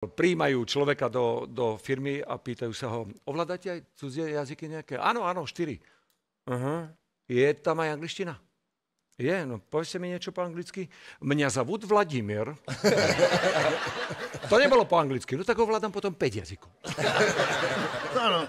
Príjmajú človeka do, do firmy a pýtajú sa ho, ovládate aj cudzie jazyky nejaké? Áno, áno, štyri. Uh-huh. Je tam aj angličtina? Je, no povedzte mi niečo po anglicky. Mňa zavúd Vladimír. to nebolo po anglicky, no tak ovládam potom 5 jazykov. Áno.